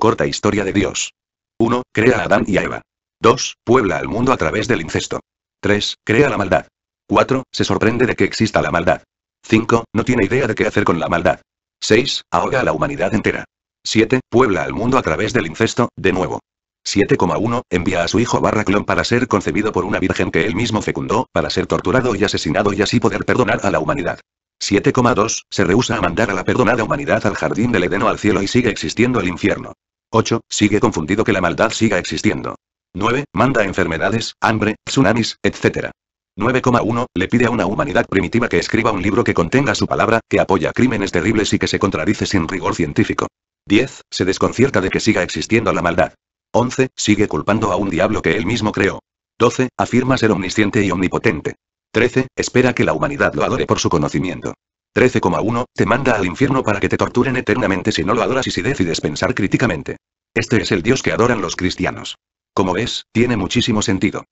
corta historia de Dios. 1. Crea a Adán y a Eva. 2. Puebla al mundo a través del incesto. 3. Crea la maldad. 4. Se sorprende de que exista la maldad. 5. No tiene idea de qué hacer con la maldad. 6. Ahoga a la humanidad entera. 7. Puebla al mundo a través del incesto, de nuevo. 7,1. Envía a su hijo barra para ser concebido por una virgen que él mismo fecundó, para ser torturado y asesinado y así poder perdonar a la humanidad. 7,2. Se rehúsa a mandar a la perdonada humanidad al jardín del Edeno al cielo y sigue existiendo el infierno. 8. Sigue confundido que la maldad siga existiendo. 9. Manda enfermedades, hambre, tsunamis, etc. 9,1. Le pide a una humanidad primitiva que escriba un libro que contenga su palabra, que apoya crímenes terribles y que se contradice sin rigor científico. 10. Se desconcierta de que siga existiendo la maldad. 11. Sigue culpando a un diablo que él mismo creó. 12. Afirma ser omnisciente y omnipotente. 13. Espera que la humanidad lo adore por su conocimiento. 13,1, te manda al infierno para que te torturen eternamente si no lo adoras y si decides pensar críticamente. Este es el Dios que adoran los cristianos. Como ves, tiene muchísimo sentido.